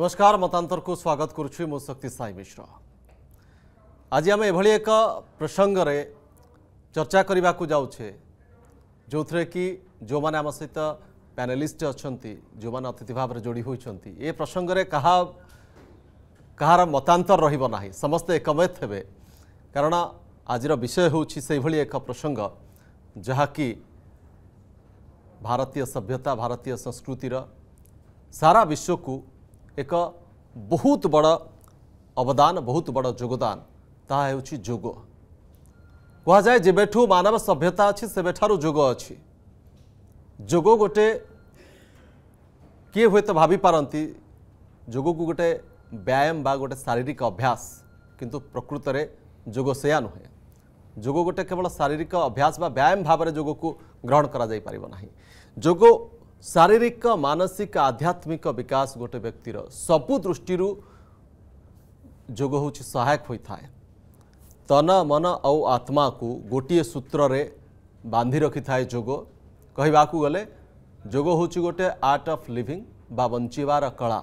নমস্কার মତାନ୍ତରକୁ ସ୍ୱାଗତ କରୁଛି ମୁଁ ଶକ୍ତି ସାଇ ମିଶ୍ର ଆଜି ଆମେ ଏଭଳି ଏକ ପ୍ରସଙ୍ଗରେ ଚର୍ଚ୍ଚା କରିବାକୁ ଯାଉଛେ ଯେଉଁଥିରେ କି ଯେଉଁମାନେ ଆମ ସହିତ ପ୍ୟାନେଲିଷ୍ଟ ଅଛନ୍ତି ଯେଉଁମାନେ ଅତିଥି ଭାବରେ ଯୋଡ଼ି ହୋଇଛନ୍ତି ଏ ପ୍ରସଙ୍ଗରେ କାହା କାହାର ମତାନ୍ତର ରହିବ ନାହିଁ ସମସ୍ତେ ଏକମତ ହେବେ କାରଣ ଆଜିର ବିଷୟ ହେଉଛି ସେହିଭଳି ଏକ ପ୍ରସଙ୍ଗ ଯାହାକି ଭାରତୀୟ ସଭ୍ୟତା ଭାରତୀୟ ସଂସ୍କୃତିର ସାରା ବିଶ୍ୱକୁ ଏକ ବହୁତ ବଡ଼ ଅବଦାନ ବହୁତ ବଡ଼ ଯୋଗଦାନ ତାହା ହେଉଛି ଯୋଗ କୁହାଯାଏ ଯେବେଠୁ ମାନବ ସଭ୍ୟତା ଅଛି ସେବେଠାରୁ ଯୋଗ ଅଛି ଯୋଗ ଗୋଟେ କିଏ ହୁଏତ ଭାବିପାରନ୍ତି ଯୋଗକୁ ଗୋଟେ ବ୍ୟାୟାମ ବା ଗୋଟେ ଶାରୀରିକ ଅଭ୍ୟାସ କିନ୍ତୁ ପ୍ରକୃତରେ ଯୋଗ ସେୟା ନୁହେଁ ଯୋଗ ଗୋଟେ କେବଳ ଶାରୀରିକ ଅଭ୍ୟାସ ବା ବ୍ୟାୟାମ ଭାବରେ ଯୋଗକୁ ଗ୍ରହଣ କରାଯାଇପାରିବ ନାହିଁ ଯୋଗ ଶାରୀରିକ ମାନସିକ ଆଧ୍ୟାତ୍ମିକ ବିକାଶ ଗୋଟେ ବ୍ୟକ୍ତିର ସବୁ ଦୃଷ୍ଟିରୁ ଯୋଗ ହେଉଛି ସହାୟକ ହୋଇଥାଏ ତନ ମନ ଆଉ ଆତ୍ମାକୁ ଗୋଟିଏ ସୂତ୍ରରେ ବାନ୍ଧି ରଖିଥାଏ ଯୋଗ କହିବାକୁ ଗଲେ ଯୋଗ ହେଉଛି ଗୋଟେ ଆର୍ଟ ଅଫ୍ ଲିଭିଂ ବା ବଞ୍ଚିବାର କଳା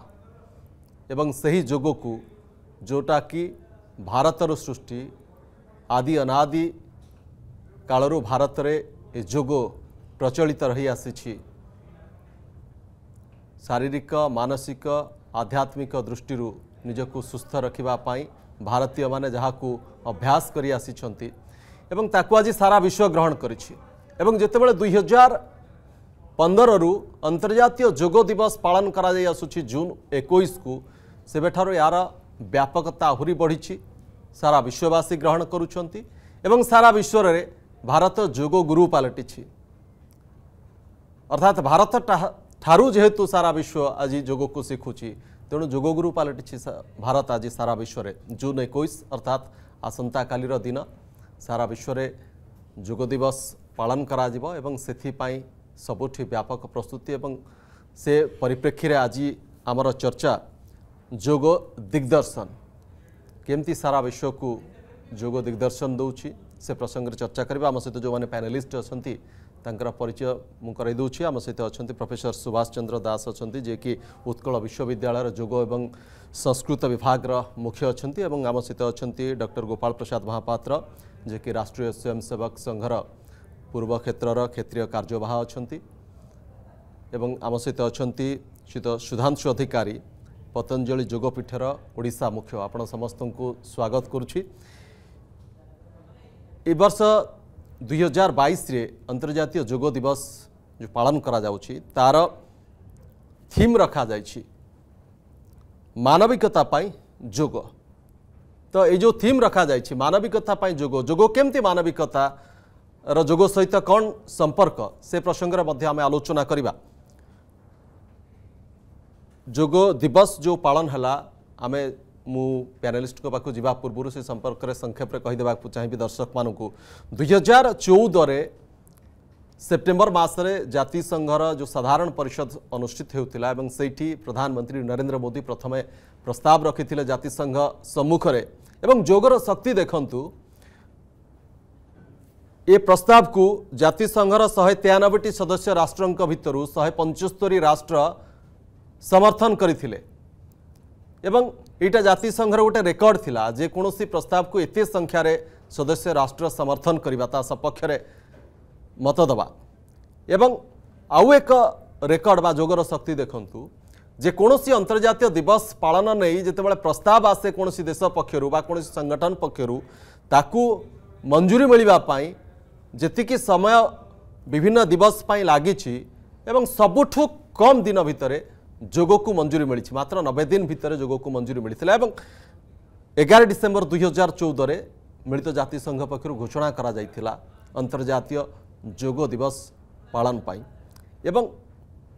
ଏବଂ ସେହି ଯୋଗକୁ ଯେଉଁଟାକି ଭାରତର ସୃଷ୍ଟି ଆଦି ଅନାଦି କାଳରୁ ଭାରତରେ ଏ ଯୋଗ ପ୍ରଚଳିତ ରହିଆସିଛି शारीरिक मानसिक आध्यात्मिक दृष्टि ନିଜକୁ ସୁସ୍ଥ ରଖିବା ପାଇଁ ଭାରତୀୟମାନେ ଯାହାକୁ ଅଭ୍ୟାସ କରି ଆସିଛନ୍ତି ଏବଂ ତାକୁ ଆଜି ସାରା ବିଶ୍ୱ ଗ୍ରହଣ କରିଛି ଏବଂ ଯେତେବେଳେ ଦୁଇ ହଜାର ପନ୍ଦରରୁ ଅନ୍ତର୍ଜାତୀୟ ଯୋଗ ଦିବସ ପାଳନ କରାଯାଇ ଆସୁଛି ଜୁନ୍ ଏକୋଇଶକୁ ସେବେଠାରୁ ଏହାର ବ୍ୟାପକତା ଆହୁରି ବଢ଼ିଛି ସାରା ବିଶ୍ୱବାସୀ ଗ୍ରହଣ କରୁଛନ୍ତି ଏବଂ ସାରା ବିଶ୍ୱରେ ଭାରତ ଯୋଗ ଗୁରୁ ପାଲଟିଛି ଅର୍ଥାତ୍ ଭାରତ ଠାରୁ ଯେହେତୁ ସାରା ବିଶ୍ୱ ଆଜି ଯୋଗକୁ ଶିଖୁଛି ତେଣୁ ଯୋଗ ଗୁରୁ ପାଲଟିଛି ଭାରତ ଆଜି ସାରା ବିଶ୍ୱରେ ଜୁନ୍ ଏକୋଇଶ ଅର୍ଥାତ୍ ଆସନ୍ତାକାଲିର ଦିନ ସାରା ବିଶ୍ୱରେ ଯୋଗ ଦିବସ ପାଳନ କରାଯିବ ଏବଂ ସେଥିପାଇଁ ସବୁଠି ବ୍ୟାପକ ପ୍ରସ୍ତୁତି ଏବଂ ସେ ପରିପ୍ରେକ୍ଷୀରେ ଆଜି ଆମର ଚର୍ଚ୍ଚା ଯୋଗ ଦିଗ୍ଦର୍ଶନ କେମିତି ସାରା ବିଶ୍ୱକୁ ଯୋଗ ଦିଗ୍ଦର୍ଶନ ଦେଉଛି ସେ ପ୍ରସଙ୍ଗରେ ଚର୍ଚ୍ଚା କରିବା ଆମ ସହିତ ଯେଉଁମାନେ ପ୍ୟାନେଲିଷ୍ଟ ଅଛନ୍ତି ତାଙ୍କର ପରିଚୟ ମୁଁ କରାଇ ଦେଉଛି ଆମ ସହିତ ଅଛନ୍ତି ପ୍ରଫେସର ସୁଭାଷ ଚନ୍ଦ୍ର ଦାସ ଅଛନ୍ତି ଯିଏକି ଉତ୍କଳ ବିଶ୍ୱବିଦ୍ୟାଳୟର ଯୋଗ ଏବଂ ସଂସ୍କୃତ ବିଭାଗର ମୁଖ୍ୟ ଅଛନ୍ତି ଏବଂ ଆମ ସହିତ ଅଛନ୍ତି ଡକ୍ଟର ଗୋପାଳ ପ୍ରସାଦ ମହାପାତ୍ର ଯିଏକି ରାଷ୍ଟ୍ରୀୟ ସ୍ୱୟଂସେବକ ସଂଘର ପୂର୍ବ କ୍ଷେତ୍ରର କ୍ଷେତ୍ରୀୟ କାର୍ଯ୍ୟବାହ ଅଛନ୍ତି ଏବଂ ଆମ ସହିତ ଅଛନ୍ତି ଶ୍ରୀତ ସୁଧାଂଶୁ ଅଧିକାରୀ ପତଞ୍ଜଳି ଯୋଗପୀଠର ଓଡ଼ିଶା ମୁଖ୍ୟ ଆପଣ ସମସ୍ତଙ୍କୁ ସ୍ୱାଗତ କରୁଛି ଏ ବର୍ଷ दुई हजार बैशे अंतर्जातीय जोग दिवस जो पालन कर थीम रखा जा मानविकता जोग तो ये जो थीम रखा जा मानविकता जोग जोग केमती मानविकता र सहित कौन संपर्क से प्रसंगे आम आलोचना करवा जोग दिवस जो पालन है आम ମୁଁ ପ୍ୟାନେଲିଷ୍ଟଙ୍କ ପାଖକୁ ଯିବା ପୂର୍ବରୁ ସେ ସମ୍ପର୍କରେ ସଂକ୍ଷେପରେ କହିଦେବାକୁ ଚାହିଁବି ଦର୍ଶକମାନଙ୍କୁ ଦୁଇ ହଜାର ଚଉଦରେ ସେପ୍ଟେମ୍ବର ମାସରେ ଜାତିସଂଘର ଯେଉଁ ସାଧାରଣ ପରିଷଦ ଅନୁଷ୍ଠିତ ହେଉଥିଲା ଏବଂ ସେଇଠି ପ୍ରଧାନମନ୍ତ୍ରୀ ନରେନ୍ଦ୍ର ମୋଦି ପ୍ରଥମେ ପ୍ରସ୍ତାବ ରଖିଥିଲେ ଜାତିସଂଘ ସମ୍ମୁଖରେ ଏବଂ ଯୋଗର ଶକ୍ତି ଦେଖନ୍ତୁ ଏ ପ୍ରସ୍ତାବକୁ ଜାତିସଂଘର ଶହେ ତେୟାନବେଟି ସଦସ୍ୟ ରାଷ୍ଟ୍ରଙ୍କ ଭିତରୁ ଶହେ ପଞ୍ଚସ୍ତରୀ ରାଷ୍ଟ୍ର ସମର୍ଥନ କରିଥିଲେ ଏବଂ ଏଇଟା ଜାତିସଂଘର ଗୋଟେ ରେକର୍ଡ ଥିଲା ଯେକୌଣସି ପ୍ରସ୍ତାବକୁ ଏତେ ସଂଖ୍ୟାରେ ସଦସ୍ୟ ରାଷ୍ଟ୍ର ସମର୍ଥନ କରିବା ତା ସପକ୍ଷରେ ମତ ଦେବା ଏବଂ ଆଉ ଏକ ରେକର୍ଡ ବା ଯୋଗର ଶକ୍ତି ଦେଖନ୍ତୁ ଯେକୌଣସି ଅନ୍ତର୍ଜାତୀୟ ଦିବସ ପାଳନ ନେଇ ଯେତେବେଳେ ପ୍ରସ୍ତାବ ଆସେ କୌଣସି ଦେଶ ପକ୍ଷରୁ ବା କୌଣସି ସଂଗଠନ ପକ୍ଷରୁ ତାକୁ ମଞ୍ଜୁରୀ ମିଳିବା ପାଇଁ ଯେତିକି ସମୟ ବିଭିନ୍ନ ଦିବସ ପାଇଁ ଲାଗିଛି ଏବଂ ସବୁଠୁ କମ୍ ଦିନ ଭିତରେ ଯୋଗକୁ ମଞ୍ଜୁରୀ ମିଳିଛି ମାତ୍ର ନବେ ଦିନ ଭିତରେ ଯୋଗକୁ ମଞ୍ଜୁରୀ ମିଳିଥିଲା ଏବଂ ଏଗାର ଡିସେମ୍ବର ଦୁଇହଜାର ଚଉଦରେ ମିଳିତ ଜାତିସଂଘ ପକ୍ଷରୁ ଘୋଷଣା କରାଯାଇଥିଲା ଅନ୍ତର୍ଜାତୀୟ ଯୋଗ ଦିବସ ପାଳନ ପାଇଁ ଏବଂ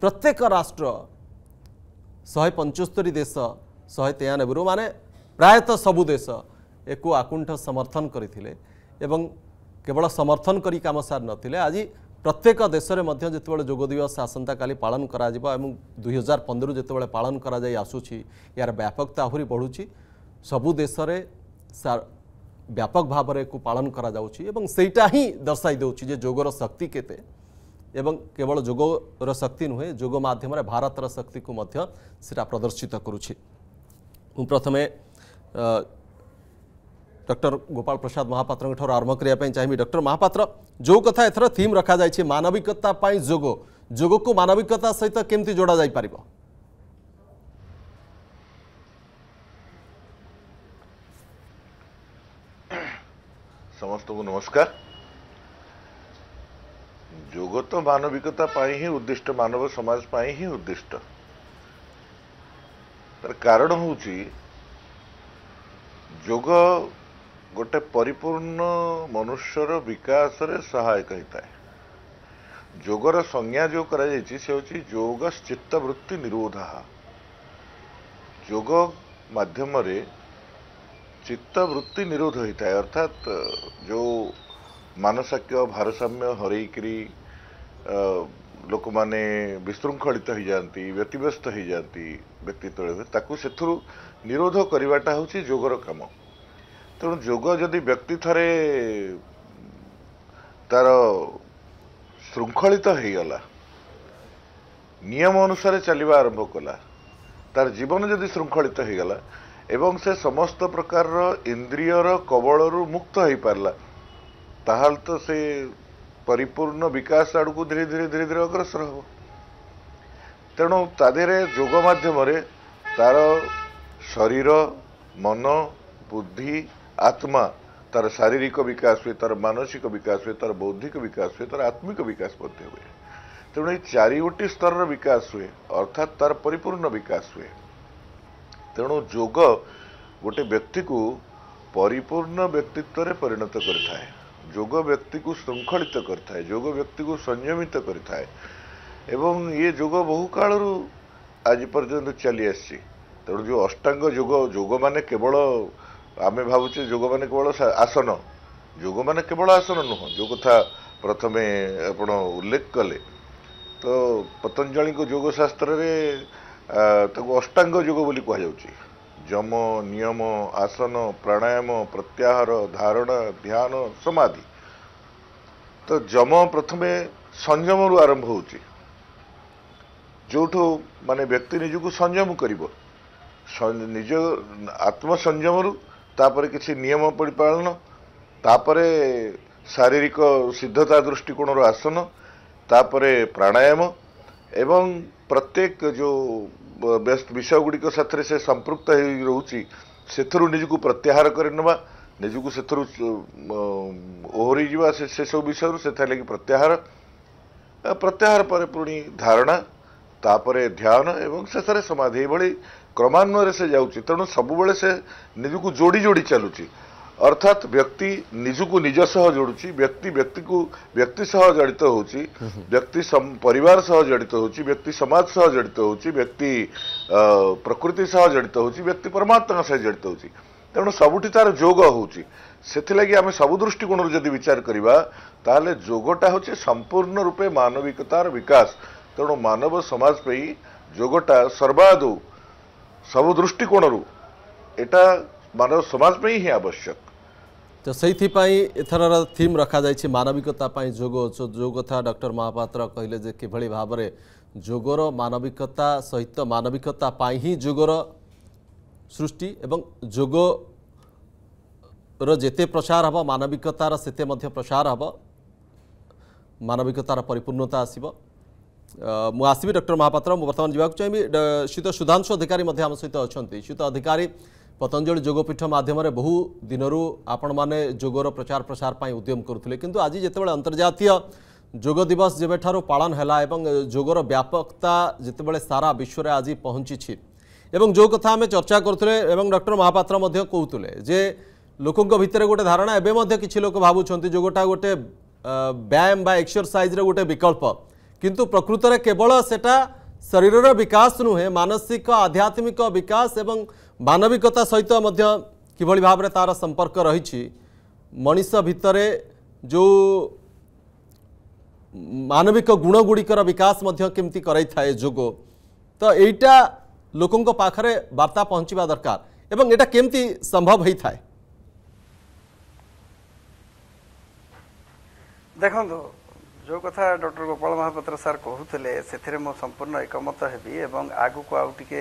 ପ୍ରତ୍ୟେକ ରାଷ୍ଟ୍ର ଶହେ ପଞ୍ଚସ୍ତରୀ ଦେଶ ଶହେ ତେୟାନବେରୁ ମାନେ ପ୍ରାୟତଃ ସବୁ ଦେଶ ଏକୁ ଆକୁଣ୍ଠ ସମର୍ଥନ କରିଥିଲେ ଏବଂ କେବଳ ସମର୍ଥନ କରି କାମ ସାରି ନଥିଲେ ଆଜି ପ୍ରତ୍ୟେକ ଦେଶରେ ମଧ୍ୟ ଯେତେବେଳେ ଯୋଗ ଦିବସ ଆସନ୍ତାକାଲି ପାଳନ କରାଯିବ ଏବଂ ଦୁଇ ହଜାର ପନ୍ଦରରୁ ଯେତେବେଳେ ପାଳନ କରାଯାଇ ଆସୁଛି ଏହାର ବ୍ୟାପକତା ଆହୁରି ବଢ଼ୁଛି ସବୁ ଦେଶରେ ବ୍ୟାପକ ଭାବରେ ଏକୁ ପାଳନ କରାଯାଉଛି ଏବଂ ସେଇଟା ହିଁ ଦର୍ଶାଇ ଦେଉଛି ଯେ ଯୋଗର ଶକ୍ତି କେତେ ଏବଂ କେବଳ ଯୋଗର ଶକ୍ତି ନୁହେଁ ଯୋଗ ମାଧ୍ୟମରେ ଭାରତର ଶକ୍ତିକୁ ମଧ୍ୟ ସେଟା ପ୍ରଦର୍ଶିତ କରୁଛି ମୁଁ ପ୍ରଥମେ डॉक्टर गोपाल प्रसाद महापात्र आरंभ करने चाहिए डॉक्टर महापात्र जो कथा एथर थीम रखा जाए मानविकता जोग जोग को मानविकता सहित केमती जोड़ा पार समस्त को नमस्कार जोग तो मानविकता ही उद्दिष्ट मानव समाज ही उद्दिष्ट तर कारण हूँ जोग ଗୋଟେ ପରିପୂର୍ଣ୍ଣ ମନୁଷ୍ୟର ବିକାଶରେ ସହାୟକ ହୋଇଥାଏ ଯୋଗର ସଂଜ୍ଞା ଯେଉଁ କରାଯାଇଛି ସେ ହେଉଛି ଯୋଗ ଚିତ୍ତବୃତ୍ତି ନିରୋଧ ଯୋଗ ମାଧ୍ୟମରେ ଚିତ୍ତବୃତ୍ତି ନିରୋଧ ହୋଇଥାଏ ଅର୍ଥାତ୍ ଯେଉଁ ମାନସାକ୍ୟ ଭାରସାମ୍ୟ ହରେଇକରି ଲୋକମାନେ ବିଶୃଙ୍ଖଳିତ ହୋଇଯାଆନ୍ତି ବ୍ୟତିବ୍ୟସ୍ତ ହୋଇଯାଆନ୍ତି ବ୍ୟକ୍ତିତ୍ୱ ତାକୁ ସେଥିରୁ ନିରୋଧ କରିବାଟା ହେଉଛି ଯୋଗର କାମ ତେଣୁ ଯୋଗ ଯଦି ବ୍ୟକ୍ତି ଥରେ ତାର ଶୃଙ୍ଖଳିତ ହେଇଗଲା ନିୟମ ଅନୁସାରେ ଚାଲିବା ଆରମ୍ଭ କଲା ତାର ଜୀବନ ଯଦି ଶୃଙ୍ଖଳିତ ହେଇଗଲା ଏବଂ ସେ ସମସ୍ତ ପ୍ରକାରର ଇନ୍ଦ୍ରିୟର କବଳରୁ ମୁକ୍ତ ହେଇପାରିଲା ତାହେଲେ ତ ସେ ପରିପୂର୍ଣ୍ଣ ବିକାଶ ଆଡ଼କୁ ଧୀରେ ଧୀରେ ଧୀରେ ଧୀରେ ଅଗ୍ରସର ହେବ ତେଣୁ ତା ଦେହରେ ଯୋଗ ମାଧ୍ୟମରେ ତାର ଶରୀର ମନ ବୁଦ୍ଧି આત્મા તારા શારીરિક વિકાસ હોય તારા માનસિક વિકાસ હોય તારા બૌદ્ધિક વિકાસ હોય તારા આત્મિક વિકાસ ମଧ୍ୟ ହୁଏ ତେଣୁ ଏଇ ଚାରିଗୋଟି ସ୍ତରର ବିକାଶ ହୁଏ ଅର୍ଥାତ୍ ତାର ପରିପୂର୍ଣ୍ଣ ବିକାଶ ହୁଏ ତେଣୁ ଯୋଗ ଗୋଟେ ବ୍ୟକ୍ତିକୁ ପରିପୂର୍ଣ୍ଣ ବ୍ୟକ୍ତିତ୍ୱରେ ପରିଣତ କରିଥାଏ ଯୋଗ ବ୍ୟକ୍ତିକୁ ଶୃଙ୍ଖଳିତ କରିଥାଏ ଯୋଗ ବ୍ୟକ୍ତିକୁ ସଂଯମିତ କରିଥାଏ ଏବଂ ଇଏ ଯୋଗ ବହୁ କାଳରୁ ଆଜି ପର୍ଯ୍ୟନ୍ତ ଚାଲି ଆସିଛି ତେଣୁ ଯେଉଁ ଅଷ୍ଟାଙ୍ଗ ଯୋଗ ଯୋଗ ମାନେ କେବଳ ଆମେ ଭାବୁଛେ ଯୋଗ ମାନେ କେବଳ ଆସନ ଯୋଗ ମାନେ କେବଳ ଆସନ ନୁହଁ ଯୋଉ କଥା ପ୍ରଥମେ ଆପଣ ଉଲ୍ଲେଖ କଲେ ତ ପତଞ୍ଜଳିଙ୍କ ଯୋଗଶାସ୍ତ୍ରରେ ତାକୁ ଅଷ୍ଟାଙ୍ଗ ଯୋଗ ବୋଲି କୁହାଯାଉଛି ଯମ ନିୟମ ଆସନ ପ୍ରାଣାୟାମ ପ୍ରତ୍ୟାହାର ଧାରଣା ଧ୍ୟାନ ସମାଧି ତ ଯମ ପ୍ରଥମେ ସଂଯମରୁ ଆରମ୍ଭ ହେଉଛି ଯେଉଁଠୁ ମାନେ ବ୍ୟକ୍ତି ନିଜକୁ ସଂଯମ କରିବ ନିଜ ଆତ୍ମସଂଯମରୁ ତାପରେ କିଛି ନିୟମ ପରିପାଳନ ତାପରେ ଶାରୀରିକ ସିଦ୍ଧତା ଦୃଷ୍ଟିକୋଣରୁ ଆସନ ତାପରେ ପ୍ରାଣାୟାମ ଏବଂ ପ୍ରତ୍ୟେକ ଯେଉଁ ବିଷୟ ଗୁଡ଼ିକ ସାଥିରେ ସେ ସମ୍ପୃକ୍ତ ହେଇ ରହୁଛି ସେଥିରୁ ନିଜକୁ ପ୍ରତ୍ୟାହାର କରିନେବା ନିଜକୁ ସେଥିରୁ ଓହରିଯିବା ସେସବୁ ବିଷୟରୁ ସେଥିରେ ଲାଗି ପ୍ରତ୍ୟାହାର ପ୍ରତ୍ୟାହାର ପରେ ପୁଣି ଧାରଣା ତାପରେ ଧ୍ୟାନ ଏବଂ ଶେଷରେ ସମାଧି ଏଇଭଳି କ୍ରମାନ୍ୱୟରେ ସେ ଯାଉଛି ତେଣୁ ସବୁବେଳେ ସେ ନିଜକୁ ଯୋଡ଼ି ଯୋଡ଼ି ଚାଲୁଛି ଅର୍ଥାତ୍ ବ୍ୟକ୍ତି ନିଜକୁ ନିଜ ସହ ଯୋଡ଼ୁଛି ବ୍ୟକ୍ତି ବ୍ୟକ୍ତିକୁ ବ୍ୟକ୍ତି ସହ ଜଡ଼ିତ ହେଉଛି ବ୍ୟକ୍ତି ପରିବାର ସହ ଜଡ଼ିତ ହେଉଛି ବ୍ୟକ୍ତି ସମାଜ ସହ ଜଡ଼ିତ ହେଉଛି ବ୍ୟକ୍ତି ପ୍ରକୃତି ସହ ଜଡ଼ିତ ହେଉଛି ବ୍ୟକ୍ତି ପରମାତ୍ମାଙ୍କ ସହ ଜଡ଼ିତ ହେଉଛି ତେଣୁ ସବୁଠି ତାର ଯୋଗ ହେଉଛି ସେଥିଲାଗି ଆମେ ସବୁ ଦୃଷ୍ଟିକୋଣରୁ ଯଦି ବିଚାର କରିବା ତାହେଲେ ଯୋଗଟା ହେଉଛି ସମ୍ପୂର୍ଣ୍ଣ ରୂପେ ମାନବିକତାର ବିକାଶ ତେଣୁ ମାନବ ସମାଜ ପାଇଁ ଯୋଗଟା ସର୍ବାଦୌ ସବୁ ଦୃଷ୍ଟିକୋଣରୁ ଏଇଟା ମାନବ ସମାଜ ପାଇଁ ହିଁ ଆବଶ୍ୟକ ତ ସେଇଥିପାଇଁ ଏଥରର ଥିମ୍ ରଖାଯାଇଛି ମାନବିକତା ପାଇଁ ଯୋଗ ଯେଉଁ କଥା ଡକ୍ଟର ମହାପାତ୍ର କହିଲେ ଯେ କିଭଳି ଭାବରେ ଯୋଗର ମାନବିକତା ସହିତ ମାନବିକତା ପାଇଁ ହିଁ ଯୋଗର ସୃଷ୍ଟି ଏବଂ ଯୋଗର ଯେତେ ପ୍ରସାର ହେବ ମାନବିକତାର ସେତେ ମଧ୍ୟ ପ୍ରସାର ହେବ ମାନବିକତାର ପରିପୂର୍ଣ୍ଣତା ଆସିବ ମୁଁ ଆସିବି ଡକ୍ଟର ମହାପାତ୍ର ମୁଁ ବର୍ତ୍ତମାନ ଯିବାକୁ ଚାହିଁବି ଶ୍ରୀତ ସୁଧାଂଶୁ ଅଧିକାରୀ ମଧ୍ୟ ଆମ ସହିତ ଅଛନ୍ତି ଶ୍ରୀତ ଅଧିକାରୀ ପତଞ୍ଜଳି ଯୋଗପୀଠ ମାଧ୍ୟମରେ ବହୁ ଦିନରୁ ଆପଣମାନେ ଯୋଗର ପ୍ରଚାର ପ୍ରସାର ପାଇଁ ଉଦ୍ୟମ କରୁଥିଲେ କିନ୍ତୁ ଆଜି ଯେତେବେଳେ ଅନ୍ତର୍ଜାତୀୟ যোগ দিবস যেবেঠার পালন হেলা এবং যোগর ব্যাপকতা যেতবে সারা বিশ্বরে আজ পৌঁছিছি এবং যে কথা আমি চর্চা করুলে এবং ডক্টর মহাপাত্র কৌলে যে লোক ভিতরে গোটে ধারণা এবে কিছু লোক ভাবুচ্ছেন যোগটা গোটে ব্যায়াম বা এক্সরসাইজর গোটে বিকল্প କିନ୍ତୁ ପ୍ରକୃତରେ କେବଳ ସେଟା ଶରୀରର ବିକାଶ ନୁହେଁ ମାନସିକ ଆଧ୍ୟାତ୍ମିକ ବିକାଶ ଏବଂ ମାନବିକତା ସହିତ ମଧ୍ୟ କିଭଳି ଭାବରେ ତା'ର ସମ୍ପର୍କ ରହିଛି ମଣିଷ ଭିତରେ ଯେଉଁ ମାନବିକ ଗୁଣଗୁଡ଼ିକର ବିକାଶ ମଧ୍ୟ କେମିତି କରାଇଥାଏ ଯୋଗ ତ ଏଇଟା ଲୋକଙ୍କ ପାଖରେ ବାର୍ତ୍ତା ପହଞ୍ଚିବା ଦରକାର ଏବଂ ଏଇଟା କେମିତି ସମ୍ଭବ ହୋଇଥାଏ ଦେଖନ୍ତୁ ଯେଉଁ କଥା ଡକ୍ଟର ଗୋପାଳ ମହାପାତ୍ର ସାର୍ କହୁଥିଲେ ସେଥିରେ ମୁଁ ସମ୍ପୂର୍ଣ୍ଣ ଏକମତ ହେବି ଏବଂ ଆଗକୁ ଆଉ ଟିକେ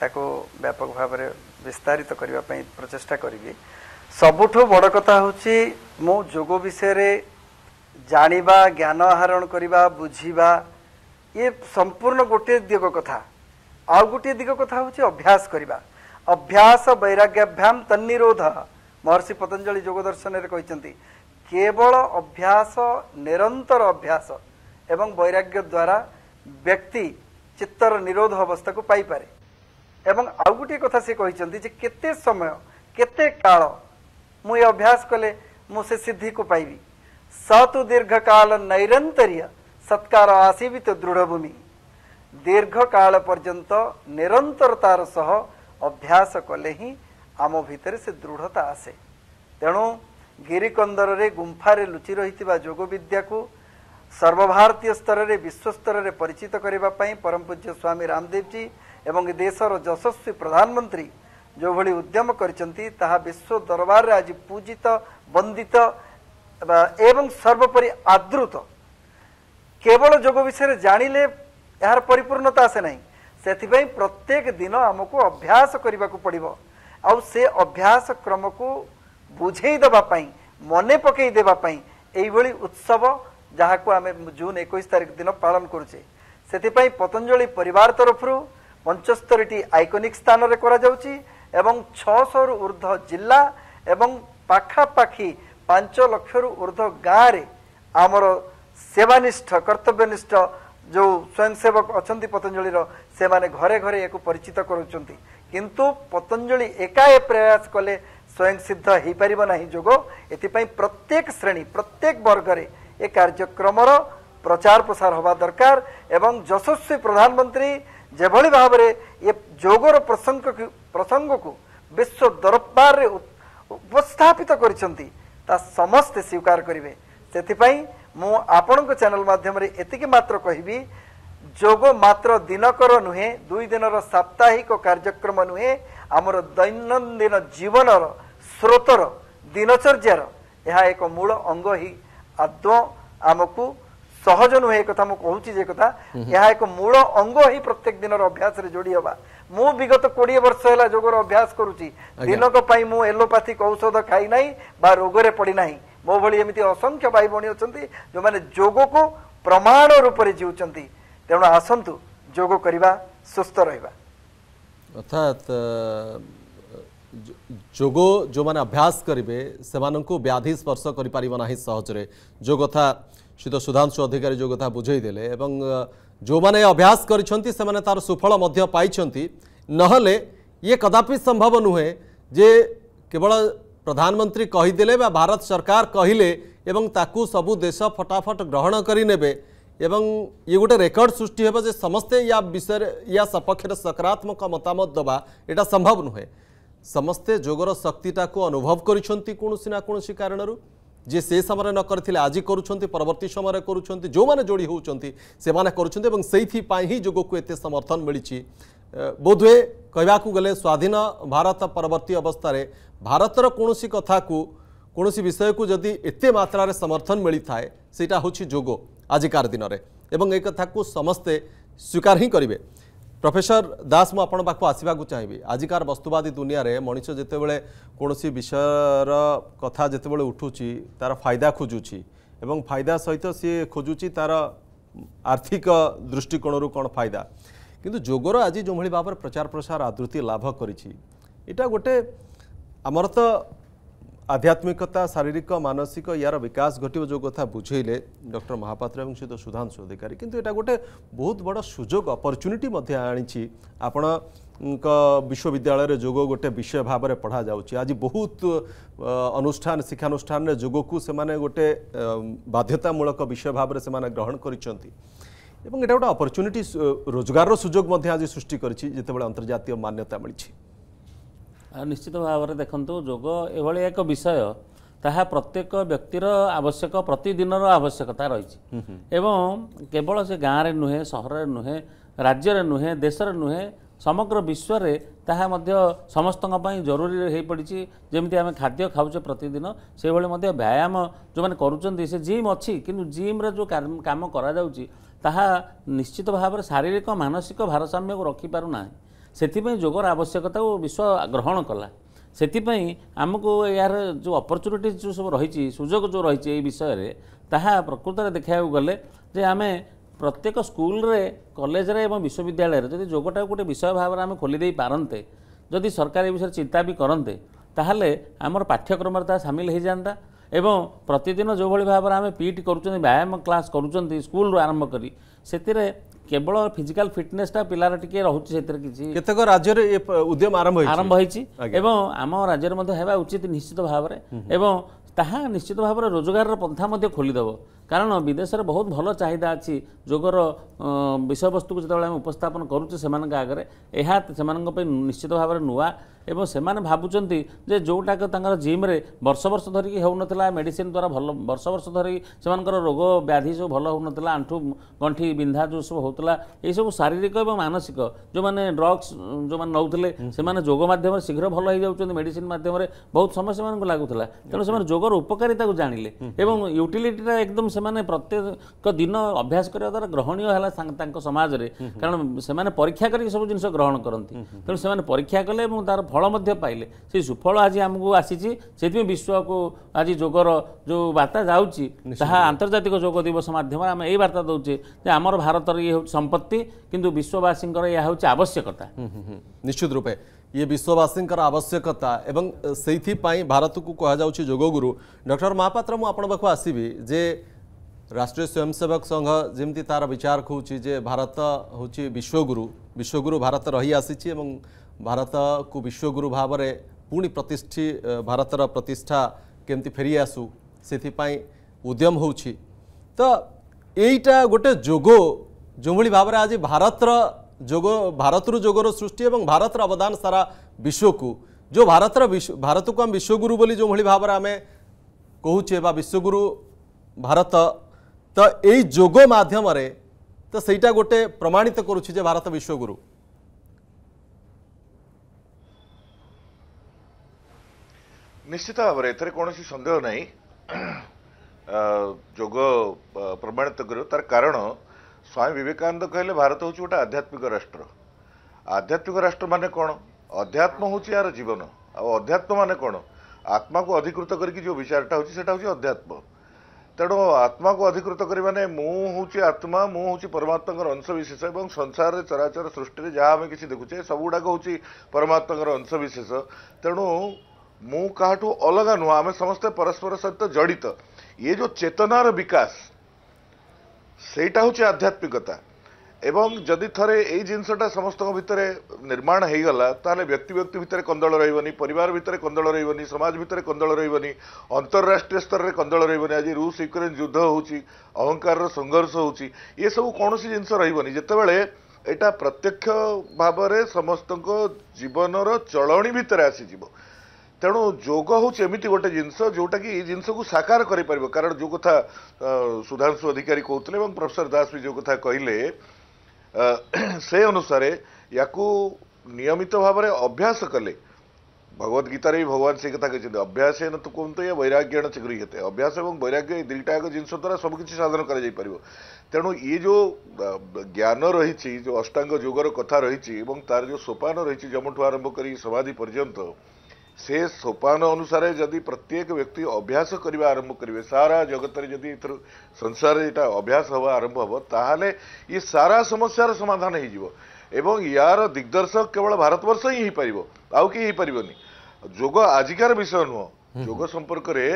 ତାକୁ ବ୍ୟାପକ ଭାବରେ ବିସ୍ତାରିତ କରିବା ପାଇଁ ପ୍ରଚେଷ୍ଟା କରିବି ସବୁଠୁ ବଡ଼ କଥା ହେଉଛି ମୁଁ ଯୋଗ ବିଷୟରେ ଜାଣିବା ଜ୍ଞାନ ଆହରଣ କରିବା ବୁଝିବା ଇଏ ସମ୍ପୂର୍ଣ୍ଣ ଗୋଟିଏ ଦିଗ କଥା ଆଉ ଗୋଟିଏ ଦିଗ କଥା ହେଉଛି ଅଭ୍ୟାସ କରିବା ଅଭ୍ୟାସ ବୈରାଗ୍ୟାଭ୍ୟାମ ତନ୍ନିରୋଧ ମହର୍ଷି ପତଞ୍ଜଳି ଯୋଗ ଦର୍ଶନରେ କହିଛନ୍ତି केवल अभ्यास निरंतर अभ्यास एवं वैराग्य द्वारा व्यक्ति चित्तर निरोध अवस्था को पाई पारे एवं आउ गोटे कथा से कहते के समय केते काल मु अभ्यास कले मु सिद्धि को पाइबी सतु दीर्घ काल नैरंतरीय सत्कार आसीबी तो दृढ़ भूमि दीर्घ काल पर्यंत निरंतरतार सह अभ्यास कले ही आम भितर से दृढ़ता आसे तेणु ଗିରିକନ୍ଦରରେ ଗୁମ୍ଫାରେ ଲୁଚି ରହିଥିବା ଯୋଗ ବିଦ୍ୟାକୁ ସର୍ବଭାରତୀୟ ସ୍ତରରେ ବିଶ୍ୱସ୍ତରରେ ପରିଚିତ କରିବା ପାଇଁ ପରମପୂଜ୍ୟ ସ୍ୱାମୀ ରାମଦେବଜୀ ଏବଂ ଦେଶର ଯଶସ୍ୱୀ ପ୍ରଧାନମନ୍ତ୍ରୀ ଯେଉଁଭଳି ଉଦ୍ୟମ କରିଛନ୍ତି ତାହା ବିଶ୍ୱ ଦରବାରରେ ଆଜି ପୂଜିତ ବନ୍ଦିତ ଏବଂ ସର୍ବୋପରି ଆଦୃତ କେବଳ ଯୋଗ ବିଷୟରେ ଜାଣିଲେ ଏହାର ପରିପୂର୍ଣ୍ଣତା ଆସେ ନାହିଁ ସେଥିପାଇଁ ପ୍ରତ୍ୟେକ ଦିନ ଆମକୁ ଅଭ୍ୟାସ କରିବାକୁ ପଡ଼ିବ ଆଉ ସେ ଅଭ୍ୟାସ କ୍ରମକୁ ବୁଝେଇ ଦେବା ପାଇଁ ମନେ ପକେଇ ଦେବା ପାଇଁ ଏଇଭଳି ଉତ୍ସବ ଯାହାକୁ ଆମେ ଜୁନ୍ ଏକୋଇଶ ତାରିଖ ଦିନ ପାଳନ କରୁଛେ ସେଥିପାଇଁ ପତଞ୍ଜଳି ପରିବାର ତରଫରୁ ପଞ୍ଚସ୍ତରୀଟି ଆଇକୋନିକ୍ ସ୍ଥାନରେ କରାଯାଉଛି ଏବଂ ଛଅଶହରୁ ଉର୍ଦ୍ଧ୍ୱ ଜିଲ୍ଲା ଏବଂ ପାଖାପାଖି ପାଞ୍ଚ ଲକ୍ଷରୁ ଉର୍ଦ୍ଧ୍ୱ ଗାଁରେ ଆମର ସେବାନିଷ୍ଠ କର୍ତ୍ତବ୍ୟନିଷ୍ଠ ଯେଉଁ ସ୍ୱୟଂସେବକ ଅଛନ୍ତି ପତଞ୍ଜଳିର ସେମାନେ ଘରେ ଘରେ ଏହାକୁ ପରିଚିତ କରୁଛନ୍ତି କିନ୍ତୁ ପତଞ୍ଜଳି ଏକାଏ ପ୍ରୟାସ କଲେ ସ୍ୱୟଂ ସିଦ୍ଧ ହେଇପାରିବ ନାହିଁ ଯୋଗ ଏଥିପାଇଁ ପ୍ରତ୍ୟେକ ଶ୍ରେଣୀ ପ୍ରତ୍ୟେକ ବର୍ଗରେ ଏ କାର୍ଯ୍ୟକ୍ରମର ପ୍ରଚାର ପ୍ରସାର ହେବା ଦରକାର ଏବଂ ଯଶସ୍ୱୀ ପ୍ରଧାନମନ୍ତ୍ରୀ ଯେଭଳି ଭାବରେ ଏ ଯୋଗର ପ୍ରସଙ୍ଗ ପ୍ରସଙ୍ଗକୁ ବିଶ୍ୱ ଦରବାରରେ ଉପସ୍ଥାପିତ କରିଛନ୍ତି ତା ସମସ୍ତେ ସ୍ୱୀକାର କରିବେ ସେଥିପାଇଁ ମୁଁ ଆପଣଙ୍କ ଚ୍ୟାନେଲ ମାଧ୍ୟମରେ ଏତିକି ମାତ୍ର କହିବି ଯୋଗ ମାତ୍ର ଦିନକର ନୁହେଁ ଦୁଇ ଦିନର ସାପ୍ତାହିକ କାର୍ଯ୍ୟକ୍ରମ ନୁହେଁ ଆମର ଦୈନନ୍ଦିନ ଜୀବନର ସ୍ରୋତର ଦିନଚର୍ଯ୍ୟାର ଏହା ଏକ ମୂଳ ଅଙ୍ଗ ହିଁ ଆଦୌ ଆମକୁ ସହଜ ନୁହେଁ ଏକଥା ମୁଁ କହୁଛି ଯେ କଥା ଏହା ଏକ ମୂଳ ଅଙ୍ଗ ହିଁ ପ୍ରତ୍ୟେକ ଦିନର ଅଭ୍ୟାସରେ ଯୋଡ଼ି ହେବା ମୁଁ ବିଗତ କୋଡ଼ିଏ ବର୍ଷ ହେଲା ଯୋଗର ଅଭ୍ୟାସ କରୁଛି ଦିନକ ପାଇଁ ମୁଁ ଏଲୋପାଥିକ ଔଷଧ ଖାଇ ନାହିଁ ବା ରୋଗରେ ପଡ଼ି ନାହିଁ ମୋ ଭଳି ଏମିତି ଅସଂଖ୍ୟ ଭାଇ ଭଉଣୀ ଅଛନ୍ତି ଯେଉଁମାନେ ଯୋଗକୁ ପ୍ରମାଣ ରୂପରେ ଜିଉଛନ୍ତି ତେଣୁ ଆସନ୍ତୁ ଯୋଗ କରିବା ସୁସ୍ଥ ରହିବା अर्थात जोग जो मैंने अभ्यास करेंगे से मानक व्याधि स्पर्श सहजरे जो कथा श्री सुधांशु अधिकारी जो कथा बुझेदे जो मैंने अभ्यास कर सुफल ना ये कदापि संभव नुहे जे केवल प्रधानमंत्री कहीदे भारत सरकार कहले सबू फटाफट ग्रहण करे ଏବଂ ଇଏ ଗୋଟେ ରେକର୍ଡ ସୃଷ୍ଟି ହେବ ଯେ ସମସ୍ତେ ୟା ବିଷୟରେ ୟା ସପକ୍ଷରେ ସକାରାତ୍ମକ ମତାମତ ଦେବା ଏଇଟା ସମ୍ଭବ ନୁହେଁ ସମସ୍ତେ ଯୋଗର ଶକ୍ତିଟାକୁ ଅନୁଭବ କରିଛନ୍ତି କୌଣସି ନା କୌଣସି କାରଣରୁ ଯିଏ ସେ ସମୟରେ ନ କରିଥିଲେ ଆଜି କରୁଛନ୍ତି ପରବର୍ତ୍ତୀ ସମୟରେ କରୁଛନ୍ତି ଯେଉଁମାନେ ଯୋଡ଼ି ହେଉଛନ୍ତି ସେମାନେ କରୁଛନ୍ତି ଏବଂ ସେଇଥିପାଇଁ ହିଁ ଯୋଗକୁ ଏତେ ସମର୍ଥନ ମିଳିଛି ବୋଧହୁଏ କହିବାକୁ ଗଲେ ସ୍ୱାଧୀନ ଭାରତ ପରବର୍ତ୍ତୀ ଅବସ୍ଥାରେ ଭାରତର କୌଣସି କଥାକୁ କୌଣସି ବିଷୟକୁ ଯଦି ଏତେ ମାତ୍ରାରେ ସମର୍ଥନ ମିଳିଥାଏ ସେଇଟା ହେଉଛି ଯୋଗ আজিকার দিনরে এবং এই কথা সমস্তে স্বীকার হি করবে প্রফেসর দাস মু আপনার পাখ আসবাক চাইবি আজিকার বস্তুবাদী দুনিয়ারে মানুষ যেতবে কোণী বিষয়র কথা যেতবে উঠুছি তার ফায়দা খোঁজুছি এবং ফায়দা সহিত সি খোঁজুছি তার আর্থিক দৃষ্টিকোণর কোণ ফায়দা কিন্তু যোগর আজ যেভাবে ভাবে প্রচার প্রসার আদৃতি লাভ করেছি এটা গোটে আমার তো আধ্যাত্মিকতা শারীরিক মানসিক ইয়ার বিকাশ ঘটব যে কথা বুঝাইলে ডক্টর মহাপাত্র এবং সহ সুধাংশু অধিকারী কিন্তু এটা গোটে বহুত বড় সুযোগ অপরচুনিটি মধ্যে আনিছি আপনার বিশ্ববিদ্যালয়ের যোগ গোটে বিষয় ভাবে পড়া যাচ্ছে আজ বহুত অনুষ্ঠান শিক্ষানুষ্ঠানের যোগকু সে গোটে বাধ্যতামূলক বিষয় ভাবে সে গ্রহণ করেছেন এবং এটা গোটে অপরচুনিটি রোজগারর সুযোগ আজ সৃষ্টি করেছি যেতবে আন্তর্জাতীয় মান্যতা মিছে ନିଶ୍ଚିତ ଭାବରେ ଦେଖନ୍ତୁ ଯୋଗ ଏଭଳି ଏକ ବିଷୟ ତାହା ପ୍ରତ୍ୟେକ ବ୍ୟକ୍ତିର ଆବଶ୍ୟକ ପ୍ରତିଦିନର ଆବଶ୍ୟକତା ରହିଛି ଏବଂ କେବଳ ସେ ଗାଁରେ ନୁହେଁ ସହରରେ ନୁହେଁ ରାଜ୍ୟରେ ନୁହେଁ ଦେଶରେ ନୁହେଁ ସମଗ୍ର ବିଶ୍ୱରେ ତାହା ମଧ୍ୟ ସମସ୍ତଙ୍କ ପାଇଁ ଜରୁରୀ ହୋଇପଡ଼ିଛି ଯେମିତି ଆମେ ଖାଦ୍ୟ ଖାଉଛେ ପ୍ରତିଦିନ ସେଭଳି ମଧ୍ୟ ବ୍ୟାୟାମ ଯେଉଁମାନେ କରୁଛନ୍ତି ସେ ଜିମ୍ ଅଛି କିନ୍ତୁ ଜିମ୍ରେ ଯେଉଁ କାମ କରାଯାଉଛି ତାହା ନିଶ୍ଚିତ ଭାବରେ ଶାରୀରିକ ମାନସିକ ଭାରସାମ୍ୟକୁ ରଖିପାରୁନାହିଁ ସେଥିପାଇଁ ଯୋଗର ଆବଶ୍ୟକତାକୁ ବିଶ୍ୱ ଗ୍ରହଣ କଲା ସେଥିପାଇଁ ଆମକୁ ଏହାର ଯେଉଁ ଅପରଚ୍ୟୁନିଟିଜ୍ ଯେଉଁ ସବୁ ରହିଛି ସୁଯୋଗ ଯେଉଁ ରହିଛି ଏହି ବିଷୟରେ ତାହା ପ୍ରକୃତରେ ଦେଖିବାକୁ ଗଲେ ଯେ ଆମେ ପ୍ରତ୍ୟେକ ସ୍କୁଲରେ କଲେଜରେ ଏବଂ ବିଶ୍ୱବିଦ୍ୟାଳୟରେ ଯଦି ଯୋଗଟାକୁ ଗୋଟେ ବିଷୟ ଭାବରେ ଆମେ ଖୋଲିଦେଇ ପାରନ୍ତେ ଯଦି ସରକାର ଏ ବିଷୟରେ ଚିନ୍ତା ବି କରନ୍ତେ ତାହେଲେ ଆମର ପାଠ୍ୟକ୍ରମରେ ତାହା ସାମିଲ ହୋଇଯାଆନ୍ତା ଏବଂ ପ୍ରତିଦିନ ଯେଉଁଭଳି ଭାବରେ ଆମେ ପିଇଟି କରୁଛନ୍ତି ବ୍ୟାୟାମ କ୍ଲାସ୍ କରୁଛନ୍ତି ସ୍କୁଲରୁ ଆରମ୍ଭ କରି ସେଥିରେ କେବଳ ଫିଜିକାଲ ଫିଟନେସ୍ଟା ପିଲାର ଟିକେ ରହୁଛି ସେଥିରେ କିଛି କେତେକ ରାଜ୍ୟରେ ଉଦ୍ୟମ ଆରମ୍ଭ ହୋଇଛି ଏବଂ ଆମ ରାଜ୍ୟରେ ମଧ୍ୟ ହେବା ଉଚିତ ନିଶ୍ଚିତ ଭାବରେ ଏବଂ ତାହା ନିଶ୍ଚିତ ଭାବରେ ରୋଜଗାରର ପନ୍ଥା ମଧ୍ୟ ଖୋଲିଦେବ କାରଣ ବିଦେଶରେ ବହୁତ ଭଲ ଚାହିଦା ଅଛି ଯୋଗର ବିଷୟବସ୍ତୁକୁ ଯେତେବେଳେ ଆମେ ଉପସ୍ଥାପନ କରୁଛେ ସେମାନଙ୍କ ଆଗରେ ଏହା ସେମାନଙ୍କ ପାଇଁ ନିଶ୍ଚିତ ଭାବରେ ନୂଆ ଏବଂ ସେମାନେ ଭାବୁଛନ୍ତି ଯେ ଯେଉଁଟାକ ତାଙ୍କର ଜିମ୍ରେ ବର୍ଷ ବର୍ଷ ଧରିକି ହେଉନଥିଲା ମେଡ଼ିସିନ୍ ଦ୍ୱାରା ଭଲ ବର୍ଷ ବର୍ଷ ଧରିକି ସେମାନଙ୍କର ରୋଗ ବ୍ୟାଧି ସବୁ ଭଲ ହେଉନଥିଲା ଆଣ୍ଠୁ ଗଣ୍ଠି ବିନ୍ଧା ଯେଉଁ ସବୁ ହେଉଥିଲା ଏଇସବୁ ଶାରୀରିକ ଏବଂ ମାନସିକ ଯେଉଁମାନେ ଡ୍ରଗ୍ସ ଯେଉଁମାନେ ନେଉଥିଲେ ସେମାନେ ଯୋଗ ମାଧ୍ୟମରେ ଶୀଘ୍ର ଭଲ ହେଇଯାଉଛନ୍ତି ମେଡ଼ିସିନ୍ ମାଧ୍ୟମରେ ବହୁତ ସମୟ ସେମାନଙ୍କୁ ଲାଗୁଥିଲା ତେଣୁ ସେମାନେ ଯୋଗର ଉପକାରିତାକୁ ଜାଣିଲେ ଏବଂ ୟୁଟିଲିଟିଟା ଏକଦମ ସେମାନେ ପ୍ରତ୍ୟେକ ଦିନ ଅଭ୍ୟାସ କରିବା ଦ୍ୱାରା ଗ୍ରହଣୀୟ ହେଲା ତାଙ୍କ ସମାଜରେ କାରଣ ସେମାନେ ପରୀକ୍ଷା କରିକି ସବୁ ଜିନିଷ ଗ୍ରହଣ କରନ୍ତି ତେଣୁ ସେମାନେ ପରୀକ୍ଷା କଲେ ଏବଂ ତା'ର ଫଳ ମଧ୍ୟ ପାଇଲେ ସେଇ ସୁଫଳ ଆଜି ଆମକୁ ଆସିଛି ସେଥିପାଇଁ ବିଶ୍ୱକୁ ଆଜି ଯୋଗର ଯେଉଁ ବାର୍ତ୍ତା ଯାଉଛି ତାହା ଆନ୍ତର୍ଜାତିକ ଯୋଗ ଦିବସ ମାଧ୍ୟମରେ ଆମେ ଏଇ ବାର୍ତ୍ତା ଦେଉଛେ ଯେ ଆମର ଭାରତର ଇଏ ହେଉଛି ସମ୍ପତ୍ତି କିନ୍ତୁ ବିଶ୍ୱବାସୀଙ୍କର ଏହା ହେଉଛି ଆବଶ୍ୟକତା ନିଶ୍ଚିତ ରୂପେ ଇଏ ବିଶ୍ୱବାସୀଙ୍କର ଆବଶ୍ୟକତା ଏବଂ ସେଇଥିପାଇଁ ଭାରତକୁ କୁହାଯାଉଛି ଯୋଗଗୁରୁ ଡକ୍ଟର ମହାପାତ୍ର ମୁଁ ଆପଣଙ୍କ ପାଖକୁ ଆସିବି ଯେ રાષ્ટ્રીય સ્વયંસેવક સંઘ જેમતી તાર વિચાર ખુચી જે ભારત હોચી વિશ્વગુરુ વિશ્વગુરુ ભારત રહી આસીચી એવં ભારતકુ વિશ્વગુરુ ભાવરે પુણી પ્રતિષ્ઠી ભારતર પ્રતિષ્ઠા કેમતી ફેરી આસુ ସେଥିପାଇଁ ଉଦ୍ୟମ ହେଉଛି ତ ଏଇଟା ଗୋଟେ ଯୋଗ ଯେଉଁଭଳି ଭାବରେ ଆଜି ଭାରତର ଯୋଗ ଭାରତରୁ ଯୋଗର ସୃଷ୍ଟି ଏବଂ ଭାରତର ଅବଦାନ ସାରା ବିଶ୍ୱକୁ ଯେଉଁ ଭାରତର ଭାରତକୁ ଆମେ ବିଶ୍ୱଗୁରୁ ବୋଲି ଯେଉଁଭଳି ଭାବରେ ଆମେ କହୁଛେ ବା ବିଶ୍ୱଗୁରୁ ଭାରତ ତ ଏଇ ଯୋଗ ମାଧ୍ୟମରେ ତ ସେଇଟା ଗୋଟେ ପ୍ରମାଣିତ କରୁଛି ଯେ ଭାରତ ବିଶ୍ୱଗୁରୁ ନିଶ୍ଚିତ ଭାବରେ ଏଥିରେ କୌଣସି ସନ୍ଦେହ ନାହିଁ ଯୋଗ ପ୍ରମାଣିତ କରିବ ତାର କାରଣ ସ୍ୱାମୀ ବିବେକାନନ୍ଦ କହିଲେ ଭାରତ ହେଉଛି ଗୋଟେ ଆଧ୍ୟାତ୍ମିକ ରାଷ୍ଟ୍ର ଆଧ୍ୟାତ୍ମିକ ରାଷ୍ଟ୍ର ମାନେ କ'ଣ ଅଧ୍ୟାତ୍ମ ହେଉଛି ଏହାର ଜୀବନ ଆଉ ଅଧ୍ୟାତ୍ମ ମାନେ କ'ଣ ଆତ୍ମାକୁ ଅଧିକୃତ କରିକି ଯେଉଁ ବିଚାରଟା ହେଉଛି ସେଇଟା ହେଉଛି ଅଧ୍ୟାତ୍ମ ତେଣୁ ଆତ୍ମାକୁ ଅଧିକୃତ କରି ମାନେ ମୁଁ ହେଉଛି ଆତ୍ମା ମୁଁ ହେଉଛି ପରମାତ୍ମାଙ୍କର ଅଂଶବିଶେଷ ଏବଂ ସଂସାରରେ ଚରାଚର ସୃଷ୍ଟିରେ ଯାହା ଆମେ କିଛି ଦେଖୁଛେ ସବୁଗୁଡ଼ାକ ହେଉଛି ପରମାତ୍ମାଙ୍କର ଅଂଶବିଶେଷ ତେଣୁ ମୁଁ କାହାଠୁ ଅଲଗା ନୁହଁ ଆମେ ସମସ୍ତେ ପରସ୍ପର ସହିତ ଜଡ଼ିତ ଇଏ ଯେଉଁ ଚେତନାର ବିକାଶ ସେଇଟା ହେଉଛି ଆଧ୍ୟାତ୍ମିକତା ଏବଂ ଯଦି ଥରେ ଏଇ ଜିନିଷଟା ସମସ୍ତଙ୍କ ଭିତରେ ନିର୍ମାଣ ହେଇଗଲା ତାହେଲେ ବ୍ୟକ୍ତି ବ୍ୟକ୍ତି ଭିତରେ କନ୍ଦଳ ରହିବନି ପରିବାର ଭିତରେ କନ୍ଦଳ ରହିବନି ସମାଜ ଭିତରେ କନ୍ଦଳ ରହିବନି ଅନ୍ତରାଷ୍ଟ୍ରୀୟ ସ୍ତରରେ କନ୍ଦଳ ରହିବନି ଆଜି ରୁଷ ୟୁକ୍ରେନ୍ ଯୁଦ୍ଧ ହେଉଛି ଅହଙ୍କାରର ସଂଘର୍ଷ ହେଉଛି ଏସବୁ କୌଣସି ଜିନିଷ ରହିବନି ଯେତେବେଳେ ଏଇଟା ପ୍ରତ୍ୟକ୍ଷ ଭାବରେ ସମସ୍ତଙ୍କ ଜୀବନର ଚଳଣି ଭିତରେ ଆସିଯିବ ତେଣୁ ଯୋଗ ହେଉଛି ଏମିତି ଗୋଟେ ଜିନିଷ ଯେଉଁଟାକି ଏଇ ଜିନିଷକୁ ସାକାର କରିପାରିବ କାରଣ ଯେଉଁ କଥା ସୁଧାଂଶୁ ଅଧିକାରୀ କହୁଥିଲେ ଏବଂ ପ୍ରଫେସର ଦାସ ବି ଯେଉଁ କଥା କହିଲେ ସେ ଅନୁସାରେ ୟାକୁ ନିୟମିତ ଭାବରେ ଅଭ୍ୟାସ କଲେ ଭଗବତ ଗୀତାରେ ବି ଭଗବାନ ସେ କଥା କହିଛନ୍ତି ଅଭ୍ୟାସ ଏ ନ ତ କୁହନ୍ତୁ ଏ ବୈରାଗ୍ୟ ଏଣ ଚିକ୍ରି ହେତେ ଅଭ୍ୟାସ ଏବଂ ବୈରାଗ୍ୟ ଏଇ ଦୁଇଟା ଏକ ଜିନିଷ ଦ୍ୱାରା ସବୁକିଛି ସାଧନ କରାଯାଇପାରିବ ତେଣୁ ଇଏ ଯେଉଁ ଜ୍ଞାନ ରହିଛି ଯେଉଁ ଅଷ୍ଟାଙ୍ଗ ଯୋଗର କଥା ରହିଛି ଏବଂ ତାର ଯେଉଁ ସୋପାନ ରହିଛି ଜମଠୁ ଆରମ୍ଭ କରି ସମାଧି ପର୍ଯ୍ୟନ୍ତ ସେ ସୋପାନ ଅନୁସାରେ ଯଦି ପ୍ରତ୍ୟେକ ବ୍ୟକ୍ତି ଅଭ୍ୟାସ କରିବା ଆରମ୍ଭ କରିବେ ସାରା ଜଗତରେ ଯଦି ଏଥିରୁ ସଂସାରରେ ଏଇଟା ଅଭ୍ୟାସ ହେବା ଆରମ୍ଭ ହେବ ତାହେଲେ ଇଏ ସାରା ସମସ୍ୟାର ସମାଧାନ ହେଇଯିବ ଏବଂ ୟାର ଦିଗ୍ଦର୍ଶକ କେବଳ ଭାରତବର୍ଷ ହିଁ ହେଇପାରିବ ଆଉ କେହି ହେଇପାରିବନି ଯୋଗ ଆଜିକାର ବିଷୟ ନୁହଁ ଯୋଗ ସମ୍ପର୍କରେ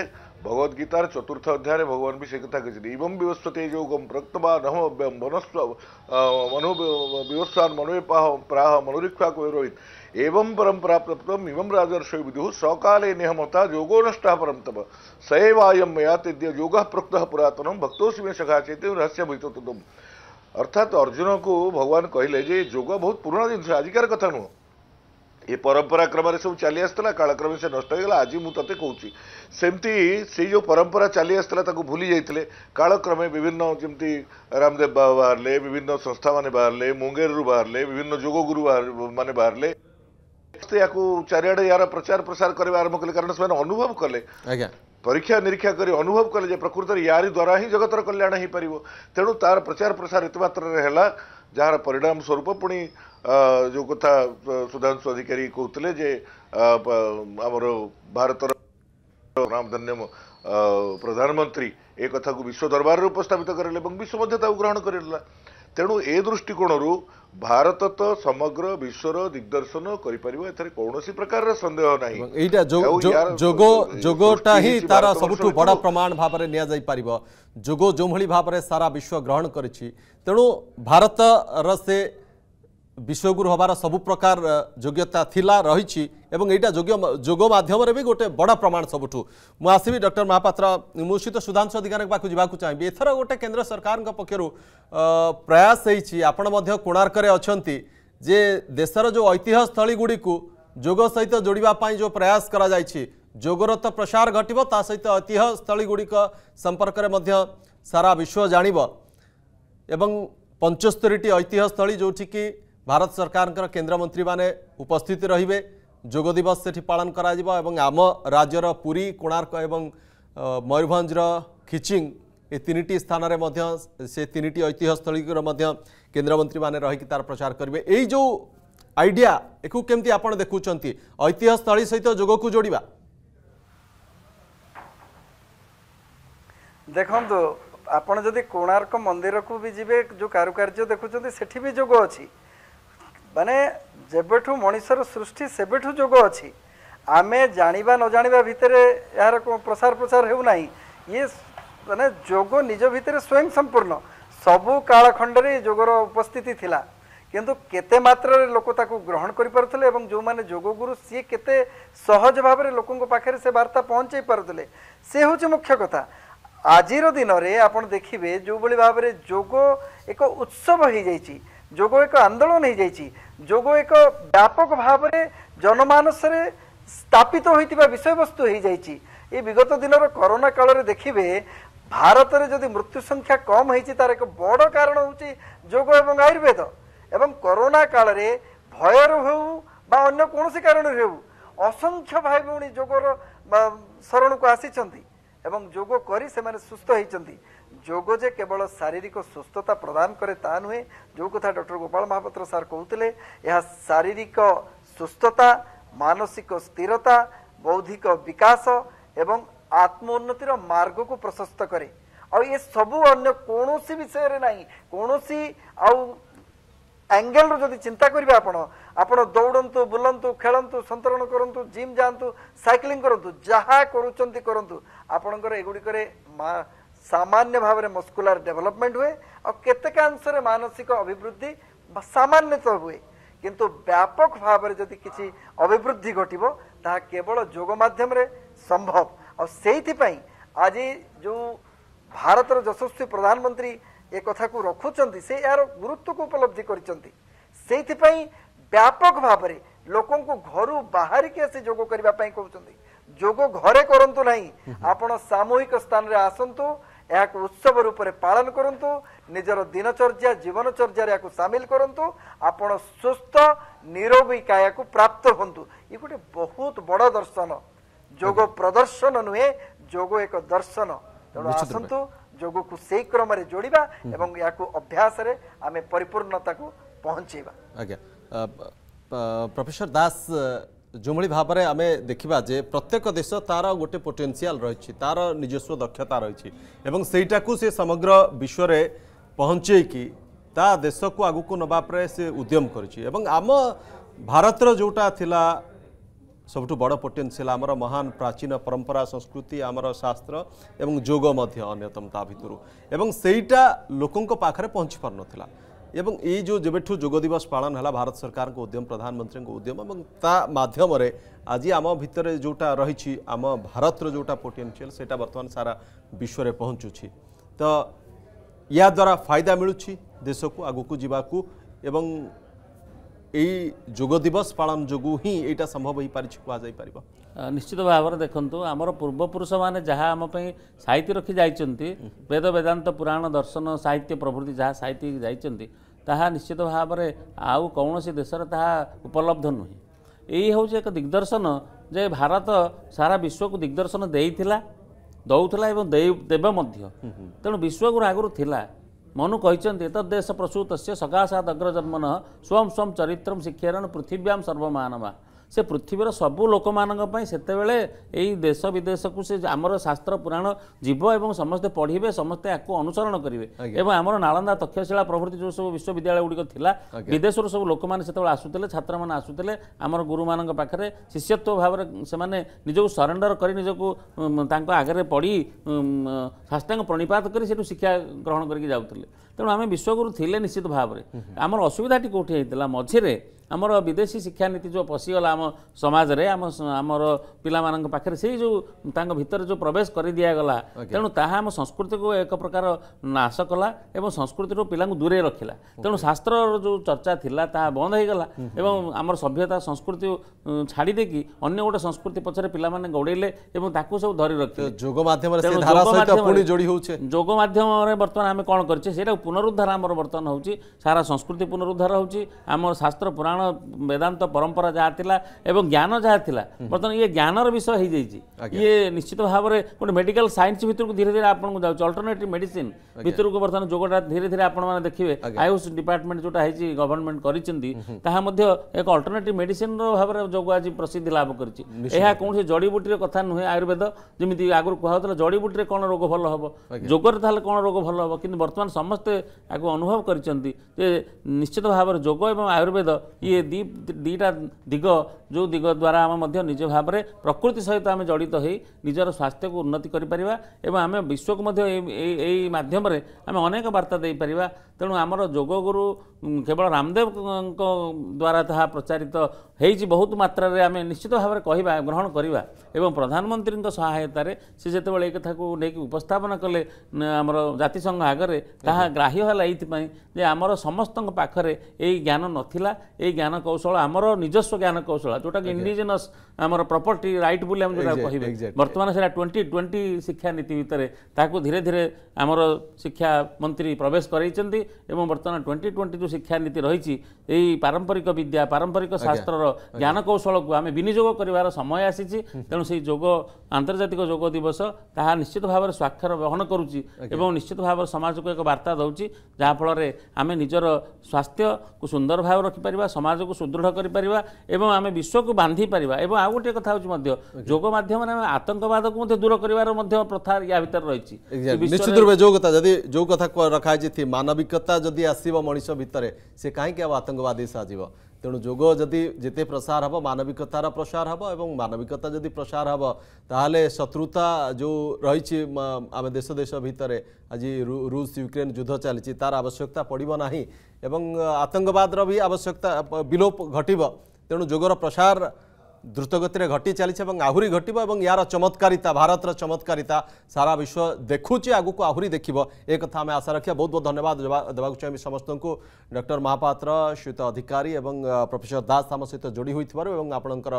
भगवद्गीता चतुर्थ अध्याय में भगवान भी कथा कहते इवं विवस्वते योगम प्रक्तवा नम मनस्व मनो विवस्वान मनोपाह प्राह को रोहित एवं परंपरा प्राप्तम इवं राजर्षो विदु सौकाले नेहमता योगो नष्ट परम तप सएवायम मैया तेद्य योग प्रोक्त पुरातन भक्तों में सखा चेत रहस्य भूत तुम अर्थात अर्जुन को भगवान कहले योग बहुत पुराणा जिन आजिकार कथा नुह ये परंपरा क्रम से सब चली आसाला कालक्रमे से नष्ट आज मुझे कौची सेमती से जो परंपरा चली आसाला भूली जाइए कालक्रमे विभिन्न जमी रामदेव बाबा बाहर विभिन्न संस्था मैंने बाहर मुंगेर बाहर विभिन्न जोगगुरु मैंने बाहर या चारे यार प्रचार प्रसार कर आरंभ कले कारण से अनुभव कले परीक्षा निरीक्षा कर अनुभव कले प्रकृत यार द्वारा ही जगतर कल्याण हो पार तेणु तार प्रचार प्रसार इतम जार परिणाम स्वरूप पुणी जो कथा सुधांशु अधिकारी कहते जे आम भारत रामधन्य प्रधानमंत्री ए कथा को विश्व दरबार में उपस्थापित करेंगे विश्व ग्रहण कर तेणु ए दृष्टिकोण भारत तो समग्र विश्वर दिग्दर्शन प्रकार संदेह तार सब बड़ा प्रमाण भाव में निपर जोग जो भाव सारा विश्व ग्रहण करेणु भारत रे ବିଶ୍ୱଗୁରୁ ହେବାର ସବୁ ପ୍ରକାର ଯୋଗ୍ୟତା ଥିଲା ରହିଛି ଏବଂ ଏଇଟା ଯୋଗ୍ୟ ଯୋଗ ମାଧ୍ୟମରେ ବି ଗୋଟେ ବଡ଼ ପ୍ରମାଣ ସବୁଠୁ ମୁଁ ଆସିବି ଡକ୍ଟର ମହାପାତ୍ର ମୁଁ ସହିତ ସୁଧାଂଶ ଅଧିକାରୀଙ୍କ ପାଖକୁ ଯିବାକୁ ଚାହିଁବି ଏଥର ଗୋଟେ କେନ୍ଦ୍ର ସରକାରଙ୍କ ପକ୍ଷରୁ ପ୍ରୟାସ ହେଇଛି ଆପଣ ମଧ୍ୟ କୋଣାର୍କରେ ଅଛନ୍ତି ଯେ ଦେଶର ଯେଉଁ ଗୁଡ଼ିକୁ ଯୋଗ ସହିତ ଯୋଡ଼ିବା ପାଇଁ ଯେଉଁ ପ୍ରୟାସ କରାଯାଇଛି ଯୋଗର ତ ପ୍ରସାର ଘଟିବ ତା ସହିତ ଗୁଡ଼ିକ ସମ୍ପର୍କରେ ମଧ୍ୟ ସାରା ବିଶ୍ୱ ଜାଣିବ ଏବଂ ପଞ୍ଚସ୍ତରୀଟି ଐତିହ୍ୟସ୍ଥଳୀ ଯେଉଁଠିକି ଭାରତ ସରକାରଙ୍କର କେନ୍ଦ୍ରମନ୍ତ୍ରୀମାନେ ଉପସ୍ଥିତ ରହିବେ ଯୋଗ ଦିବସ ସେଠି ପାଳନ କରାଯିବ ଏବଂ ଆମ ରାଜ୍ୟର ପୁରୀ କୋଣାର୍କ ଏବଂ ମୟୂରଭଞ୍ଜର ଖିଚିଂ ଏ ତିନିଟି ସ୍ଥାନରେ ମଧ୍ୟ ସେ ତିନିଟି ଐତିହ୍ୟସ୍ଥଳୀର ମଧ୍ୟ କେନ୍ଦ୍ରମନ୍ତ୍ରୀମାନେ ରହିକି ତାର ପ୍ରଚାର କରିବେ ଏଇ ଯେଉଁ ଆଇଡିଆ ଏକୁ କେମିତି ଆପଣ ଦେଖୁଛନ୍ତି ଐତିହ୍ୟସ୍ଥଳୀ ସହିତ ଯୋଗକୁ ଯୋଡ଼ିବା ଦେଖନ୍ତୁ ଆପଣ ଯଦି କୋଣାର୍କ ମନ୍ଦିରକୁ ବି ଯିବେ ଯେଉଁ କାରୁକାର୍ଯ୍ୟ ଦେଖୁଛନ୍ତି ସେଠି ବି ଯୋଗ ଅଛି ମାନେ ଯେବେଠୁ ମଣିଷର ସୃଷ୍ଟି ସେବେଠୁ ଯୋଗ ଅଛି ଆମେ ଜାଣିବା ନ ଜାଣିବା ଭିତରେ ଏହାର ପ୍ରସାର ପ୍ରସାର ହେଉନାହିଁ ଇଏ ମାନେ ଯୋଗ ନିଜ ଭିତରେ ସ୍ୱୟଂ ସମ୍ପୂର୍ଣ୍ଣ ସବୁ କାଳଖଣ୍ଡରେ ଯୋଗର ଉପସ୍ଥିତି ଥିଲା କିନ୍ତୁ କେତେ ମାତ୍ରାରେ ଲୋକ ତାକୁ ଗ୍ରହଣ କରିପାରୁଥିଲେ ଏବଂ ଯେଉଁମାନେ ଯୋଗଗୁରୁ ସିଏ କେତେ ସହଜ ଭାବରେ ଲୋକଙ୍କ ପାଖରେ ସେ ବାର୍ତ୍ତା ପହଞ୍ଚାଇ ପାରୁଥିଲେ ସେ ହେଉଛି ମୁଖ୍ୟ କଥା ଆଜିର ଦିନରେ ଆପଣ ଦେଖିବେ ଯେଉଁଭଳି ଭାବରେ ଯୋଗ ଏକ ଉତ୍ସବ ହୋଇଯାଇଛି যোগ এক আন্দোলন হয়েযাই যোগ এক ব্যাপক ভাবে জনমানসরে স্থাপিত হয়ে বিষয়বস্তু হয়েযাই এই বিগত দিনর করোনা কালরে দেখবে ଭାରତରେ ଯଦି ମୃତ୍ୟୁ ସଂଖ୍ୟା କମ୍ ହେଇଛି ତାର ଏକ ବଡ଼ କାରଣ ହେଉଛି ଯୋଗ ଏବଂ ଆୟୁର୍ବେଦ ଏବଂ କରୋନା କାଳରେ ଭୟରୁ ହେଉ ବା ଅନ୍ୟ କୌଣସି କାରଣରୁ ହେଉ ଅସଂଖ୍ୟ ଭାଇ ଭଉଣୀ ଯୋଗର ଶରଣକୁ ଆସିଛନ୍ତି ଏବଂ ଯୋଗ କରି ସେମାନେ ସୁସ୍ଥ ହେଇଛନ୍ତି ଯୋଗ ଯେ କେବଳ ଶାରୀରିକ ସୁସ୍ଥତା ପ୍ରଦାନ କରେ ତାହା ନୁହେଁ ଯେଉଁ କଥା ଡକ୍ଟର ଗୋପାଳ ମହାପାତ୍ର ସାର୍ କହୁଥିଲେ ଏହା ଶାରୀରିକ ସୁସ୍ଥତା ମାନସିକ ସ୍ଥିରତା ବୌଦ୍ଧିକ ବିକାଶ ଏବଂ ଆତ୍ମ ଉନ୍ନତିର ମାର୍ଗକୁ ପ୍ରଶସ୍ତ କରେ ଆଉ ଏ ସବୁ ଅନ୍ୟ କୌଣସି ବିଷୟରେ ନାହିଁ କୌଣସି ଆଉ ଆଙ୍ଗେଲରୁ ଯଦି ଚିନ୍ତା କରିବେ ଆପଣ ଆପଣ ଦୌଡ଼ନ୍ତୁ ବୁଲନ୍ତୁ ଖେଳନ୍ତୁ ସନ୍ତରଣ କରନ୍ତୁ ଜିମ୍ ଯାଆନ୍ତୁ ସାଇକ୍ଲିଂ କରନ୍ତୁ ଯାହା କରୁଛନ୍ତି କରନ୍ତୁ ଆପଣଙ୍କର ଏଗୁଡ଼ିକରେ ସାମାନ୍ୟ ଭାବରେ ମସ୍କୁଲାର ଡେଭଲପମେଣ୍ଟ ହୁଏ ଆଉ କେତେକାଂଶରେ ମାନସିକ ଅଭିବୃଦ୍ଧି ସାମାନ୍ୟତଃ ହୁଏ କିନ୍ତୁ ବ୍ୟାପକ ଭାବରେ ଯଦି କିଛି ଅଭିବୃଦ୍ଧି ଘଟିବ ତାହା କେବଳ ଯୋଗ ମାଧ୍ୟମରେ ସମ୍ଭବ ଆଉ ସେଇଥିପାଇଁ ଆଜି ଯେଉଁ ଭାରତର ଯଶସ୍ୱୀ ପ୍ରଧାନମନ୍ତ୍ରୀ ଏ କଥାକୁ ରଖୁଛନ୍ତି ସେ ଏହାର ଗୁରୁତ୍ୱକୁ ଉପଲବ୍ଧି କରିଛନ୍ତି ସେଇଥିପାଇଁ ବ୍ୟାପକ ଭାବରେ ଲୋକଙ୍କୁ ଘରୁ ବାହାରିକି ଆସି ଯୋଗ କରିବା ପାଇଁ କହୁଛନ୍ତି ଯୋଗ ଘରେ କରନ୍ତୁ ନାହିଁ ଆପଣ ସାମୂହିକ ସ୍ଥାନରେ ଆସନ୍ତୁ ଏହାକୁ ଉତ୍ସବ ରୂପରେ ପାଳନ କରନ୍ତୁ ନିଜର ଦିନଚର୍ଯ୍ୟା ଜୀବନଚର୍ଯ୍ୟାରେ ଏହାକୁ ସାମିଲ କରନ୍ତୁ ଆପଣ ସୁସ୍ଥ ନିରୋଗୀ କାୟାକୁ ପ୍ରାପ୍ତ ହୁଅନ୍ତୁ ଏ ଗୋଟେ ବହୁତ ବଡ଼ ଦର୍ଶନ ଯୋଗ ପ୍ରଦର୍ଶନ ନୁହେଁ ଯୋଗ ଏକ ଦର୍ଶନ ତେଣୁ ଆସନ୍ତୁ ଯୋଗକୁ ସେଇ କ୍ରମରେ ଯୋଡ଼ିବା ଏବଂ ଏହାକୁ ଅଭ୍ୟାସରେ ଆମେ ପରିପୂର୍ଣ୍ଣତାକୁ ପହଞ୍ଚେଇବା ଆଜ୍ଞା ପ୍ରଫେସର ଦାସ ଯେଉଁଭଳି ଭାବରେ ଆମେ ଦେଖିବା ଯେ ପ୍ରତ୍ୟେକ ଦେଶ ତା'ର ଗୋଟେ ପୋଟେନ୍ସିଆଲ ରହିଛି ତା'ର ନିଜସ୍ୱ ଦକ୍ଷତା ରହିଛି ଏବଂ ସେଇଟାକୁ ସେ ସମଗ୍ର ବିଶ୍ୱରେ ପହଞ୍ଚେଇକି ତା ଦେଶକୁ ଆଗକୁ ନେବା ପରେ ସେ ଉଦ୍ୟମ କରିଛି ଏବଂ ଆମ ଭାରତର ଯେଉଁଟା ଥିଲା ସବୁଠୁ ବଡ଼ ପୋଟେନ୍ସିଆଲ ଆମର ମହାନ ପ୍ରାଚୀନ ପରମ୍ପରା ସଂସ୍କୃତି ଆମର ଶାସ୍ତ୍ର ଏବଂ ଯୋଗ ମଧ୍ୟ ଅନ୍ୟତମ ତା ଭିତରୁ ଏବଂ ସେଇଟା ଲୋକଙ୍କ ପାଖରେ ପହଞ୍ଚି ପାରୁନଥିଲା ଏବଂ ଏଇ ଯେଉଁ ଯେବେଠୁ ଯୋଗ ଦିବସ ପାଳନ ହେଲା ଭାରତ ସରକାରଙ୍କ ଉଦ୍ୟମ ପ୍ରଧାନମନ୍ତ୍ରୀଙ୍କ ଉଦ୍ୟମ ଏବଂ ତା ମାଧ୍ୟମରେ ଆଜି ଆମ ଭିତରେ ଯେଉଁଟା ରହିଛି ଆମ ଭାରତର ଯେଉଁଟା ପୋଟେନ୍ସିଆଲ୍ ସେଇଟା ବର୍ତ୍ତମାନ ସାରା ବିଶ୍ୱରେ ପହଞ୍ଚୁଛି ତ ଏହାଦ୍ୱାରା ଫାଇଦା ମିଳୁଛି ଦେଶକୁ ଆଗକୁ ଯିବାକୁ ଏବଂ ଏଇ ଯୋଗ ଦିବସ ପାଳନ ଯୋଗୁଁ ହିଁ ଏଇଟା ସମ୍ଭବ ହେଇପାରିଛି କୁହାଯାଇପାରିବ ନିଶ୍ଚିତ ଭାବରେ ଦେଖନ୍ତୁ ଆମର ପୂର୍ବପୁରୁଷମାନେ ଯାହା ଆମ ପାଇଁ ସାହିତ୍ୟ ରଖି ଯାଇଛନ୍ତି ବେଦ ବେଦାନ୍ତ ପୁରାଣ ଦର୍ଶନ ସାହିତ୍ୟ ପ୍ରଭୃତି ଯାହା ସାହିତ୍ୟ ଯାଇଛନ୍ତି ତାହା ନିଶ୍ଚିତ ଭାବରେ ଆଉ କୌଣସି ଦେଶରେ ତାହା ଉପଲବ୍ଧ ନୁହେଁ ଏଇ ହେଉଛି ଏକ ଦିଗ୍ଦର୍ଶନ ଯେ ଭାରତ ସାରା ବିଶ୍ୱକୁ ଦିଗ୍ଦର୍ଶନ ଦେଇଥିଲା ଦେଉଥିଲା ଏବଂ ଦେବେ ମଧ୍ୟ ତେଣୁ ବିଶ୍ୱଗୁରୁ ଆଗରୁ ଥିଲା ମନୁ କହିଛନ୍ତି ତ ଦେଶ ପ୍ରସୂତ ସେ ସକାଶାତ ଅଗ୍ରଜନ୍ମନଃ ସ୍ୱୟଂ ସ୍ୱମ୍ ଚରିତ୍ରମ ଶିକ୍ଷାରଣ ପୃଥିବ୍ୟାମ ସର୍ବମାନବା ସେ ପୃଥିବୀର ସବୁ ଲୋକମାନଙ୍କ ପାଇଁ ସେତେବେଳେ ଏଇ ଦେଶ ବିଦେଶକୁ ସେ ଆମର ଶାସ୍ତ୍ର ପୁରାଣ ଯିବ ଏବଂ ସମସ୍ତେ ପଢ଼ିବେ ସମସ୍ତେ ଆକୁ ଅନୁସରଣ କରିବେ ଏବଂ ଆମର ନାଳନ୍ଦା ତକ୍ଷଶିଳା ପ୍ରଭୃତି ଯେଉଁ ସବୁ ବିଶ୍ୱବିଦ୍ୟାଳୟ ଗୁଡ଼ିକ ଥିଲା ବିଦେଶରୁ ସବୁ ଲୋକମାନେ ସେତେବେଳେ ଆସୁଥିଲେ ଛାତ୍ରମାନେ ଆସୁଥିଲେ ଆମର ଗୁରୁମାନଙ୍କ ପାଖରେ ଶିଷ୍ୟତ୍ୱ ଭାବରେ ସେମାନେ ନିଜକୁ ସରେଣ୍ଡର କରି ନିଜକୁ ତାଙ୍କ ଆଗରେ ପଢ଼ି ଶାସ୍ତ୍ରାଙ୍କ ପ୍ରଣିପାତ କରି ସେଠୁ ଶିକ୍ଷା ଗ୍ରହଣ କରିକି ଯାଉଥିଲେ ତେଣୁ ଆମେ ବିଶ୍ୱଗୁରୁ ଥିଲେ ନିଶ୍ଚିତ ଭାବରେ ଆମର ଅସୁବିଧାଟି କେଉଁଠି ହେଇଥିଲା ମଝିରେ ଆମର ବିଦେଶୀ ଶିକ୍ଷାନୀତି ଯେଉଁ ପଶିଗଲା ଆମ ସମାଜରେ ଆମ ଆମର ପିଲାମାନଙ୍କ ପାଖରେ ସେଇ ଯେଉଁ ତାଙ୍କ ଭିତରେ ଯେଉଁ ପ୍ରବେଶ କରିଦିଆଗଲା ତେଣୁ ତାହା ଆମ ସଂସ୍କୃତିକୁ ଏକ ପ୍ରକାର ନାଶ କଲା ଏବଂ ସଂସ୍କୃତିରୁ ପିଲାଙ୍କୁ ଦୂରେଇ ରଖିଲା ତେଣୁ ଶାସ୍ତ୍ରର ଯେଉଁ ଚର୍ଚ୍ଚା ଥିଲା ତାହା ବନ୍ଦ ହୋଇଗଲା ଏବଂ ଆମର ସଭ୍ୟତା ସଂସ୍କୃତି ଛାଡ଼ି ଦେଇକି ଅନ୍ୟ ଗୋଟେ ସଂସ୍କୃତି ପଛରେ ପିଲାମାନେ ଗୋଡ଼େଇଲେ ଏବଂ ତାକୁ ସବୁ ଧରି ରଖିଲେ ଯୋଗ ମାଧ୍ୟମରେ ଯୋଡ଼ି ହେଉଛି ଯୋଗ ମାଧ୍ୟମରେ ବର୍ତ୍ତମାନ ଆମେ କ'ଣ କରିଛେ ସେଇଟା ପୁନରୁଦ୍ଧାର ଆମର ବର୍ତ୍ତମାନ ହେଉଛି ସାରା ସଂସ୍କୃତି ପୁନରୁଦ୍ଧାର ହେଉଛି ଆମର ଶାସ୍ତ୍ର ପୁରାଣ বেদান্ত পরম্পরা যা লা এবং জ্ঞান যা লা বর্তমানে ইয়ে জ্ঞানর বিষয় হয়ে যাই ইয়ে নিশ্চিত ভাবে গোটে মেডিকাল সাইন্স ভিতরক ধীরে ধীরে আপনার যাচ্ছে অল্টরনেটিভ মেডিসিন ভিতরক বর্তমানে যোগটা ধীরে ধীরে আপনার দেখবে আয়ুষ ডিপার্টমেন্ট যেটা হয়েছে গভর্নমেন্ট করেছেন তাহা মধ্যে এক অল্টরনেটিভ মেডিসিন ভাবে যোগ আজ প্রসিদ্ধি লাভ করেছে ଏହା କୌଣସି ଜଡ଼ିବୁଟିର କଥା ନୁହେଁ ଆୟୁର୍ବେଦ ଯେମିତି ଆଗରୁ କୁହାହେଉଥିଲା ଜଡ଼ିବୁଟିରେ କ'ଣ ରୋଗ ଭଲ ହେବ ଯୋଗରେ ତାହେଲେ କ'ଣ ରୋଗ ଭଲ ହେବ କିନ୍ତୁ ବର୍ତ୍ତମାନ ସମସ୍ତେ ଆକୁ ଅନୁଭବ କରିଛନ୍ତି ଯେ ନିଶ୍ଚିତ ଭାବରେ ଯୋଗ ଏବଂ ଆୟୁର୍ବେଦ ये दीटा दिग जो दिग द्वारा आम निज भाव में प्रकृति सहित आम जड़ित निजर स्वास्थ्य को उन्नति करें विश्व को मध्यम आम अनेक बार्ता देपर ତେଣୁ ଆମର ଯୋଗଗୁରୁ କେବଳ ରାମଦେବଙ୍କ ଦ୍ୱାରା ତାହା ପ୍ରଚାରିତ ହେଇଛି ବହୁତ ମାତ୍ରାରେ ଆମେ ନିଶ୍ଚିତ ଭାବରେ କହିବା ଗ୍ରହଣ କରିବା ଏବଂ ପ୍ରଧାନମନ୍ତ୍ରୀଙ୍କ ସହାୟତାରେ ସେ ଯେତେବେଳେ ଏ କଥାକୁ ନେଇକି ଉପସ୍ଥାପନ କଲେ ଆମର ଜାତିସଂଘ ଆଗରେ ତାହା ଗ୍ରାହ୍ୟ ହେଲା ଏଇଥିପାଇଁ ଯେ ଆମର ସମସ୍ତଙ୍କ ପାଖରେ ଏଇ ଜ୍ଞାନ ନଥିଲା ଏଇ ଜ୍ଞାନ କୌଶଳ ଆମର ନିଜସ୍ୱ ଜ୍ଞାନ କୌଶଳ ଯେଉଁଟାକି ଇଣ୍ଡିଜିନସ୍ ଆମର ପ୍ରପର୍ଟି ରାଇଟ୍ ବୋଲି ଆମେ ଯେଉଁଟା କହିବେ ବର୍ତ୍ତମାନ ସେଇଟା ଟ୍ୱେଣ୍ଟି ଟ୍ୱେଣ୍ଟି ଶିକ୍ଷାନୀତି ଭିତରେ ତାହାକୁ ଧୀରେ ଧୀରେ ଆମର ଶିକ୍ଷାମନ୍ତ୍ରୀ ପ୍ରବେଶ କରାଇଛନ୍ତି ଏବଂ ବର୍ତ୍ତମାନ ଟ୍ୱେଣ୍ଟି ଟ୍ୱେଣ୍ଟି ଯେଉଁ ଶିକ୍ଷାନୀତି ରହିଛି ଏଇ ପାରମ୍ପରିକ ବିଦ୍ୟା ପାରମ୍ପରିକ ଶାସ୍ତ୍ରର ଜ୍ଞାନକୌଶଳକୁ ଆମେ ବିନିଯୋଗ କରିବାର ସମୟ ଆସିଛି ତେଣୁ ସେଇ ଯୋଗ ଆନ୍ତର୍ଜାତିକ ଯୋଗ ଦିବସ ତାହା ନିଶ୍ଚିତ ଭାବରେ ସ୍ୱାକ୍ଷର ବହନ କରୁଛି ଏବଂ ନିଶ୍ଚିତ ଭାବରେ ସମାଜକୁ ଏକ ବାର୍ତ୍ତା ଦେଉଛି ଯାହାଫଳରେ ଆମେ ନିଜର ସ୍ୱାସ୍ଥ୍ୟକୁ ସୁନ୍ଦର ଭାବେ ରଖିପାରିବା ସମାଜକୁ ସୁଦୃଢ଼ କରିପାରିବା ଏବଂ ଆମେ ବିଶ୍ୱକୁ ବାନ୍ଧିପାରିବା ଏବଂ ଆଉ ଗୋଟିଏ କଥା ହେଉଛି ମଧ୍ୟ ଯୋଗ ମାଧ୍ୟମରେ ଆମେ ଆତଙ୍କବାଦକୁ ମଧ୍ୟ ଦୂର କରିବାର ମଧ୍ୟ ପ୍ରଥା ୟା ଭିତରେ ରହିଛି ନିଶ୍ଚିତ ରୂପେ ଯୋଉ କଥା ଯଦି ଯୋଉ କଥା ରଖାଯାଇଛି ମାନବିକତା ଯଦି ଆସିବ ମଣିଷ ଭିତରେ ସେ କାହିଁକି ଆଉ ଆତଙ୍କବାଦୀ ସାଜିବ ତେଣୁ ଯୋଗ ଯଦି ଯେତେ ପ୍ରସାର ହେବ ମାନବିକତାର ପ୍ରସାର ହେବ ଏବଂ ମାନବିକତା ଯଦି ପ୍ରସାର ହେବ ତାହେଲେ ଶତ୍ରୁତା ଯେଉଁ ରହିଛି ଆମେ ଦେଶ ଦେଶ ଭିତରେ ଆଜି ରୁଷ ୟୁକ୍ରେନ୍ ଯୁଦ୍ଧ ଚାଲିଛି ତାର ଆବଶ୍ୟକତା ପଡ଼ିବ ନାହିଁ ଏବଂ ଆତଙ୍କବାଦର ବି ଆବଶ୍ୟକତା ବିଲୋପ ଘଟିବ ତେଣୁ ଯୋଗର ପ୍ରସାର দ্রুতগতিরে ঘটি চালছে এবং আহরি ঘটব এবং ইয়ার চমৎকারিতা ভারতর চমৎকারিতা সারা বিশ্ব দেখুছে আগুক আহরি দেখব এ কথা আমি আশা রাখা বহু বহু ধন্যবাদ দেওয়া চাহিবি সমস্ত ডক্টর মহাপাত্র শ্রীত অধিকারী এবং প্রফেসর দাস আম সহ যোড়ি হয়ে এবং আপনার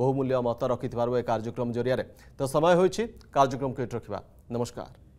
বহুমূল্য মত রাখি এ কার্যক্রম জরিয়া তো সময় হয়েছে কার্যক্রমকে এটি রাখা নমস্কার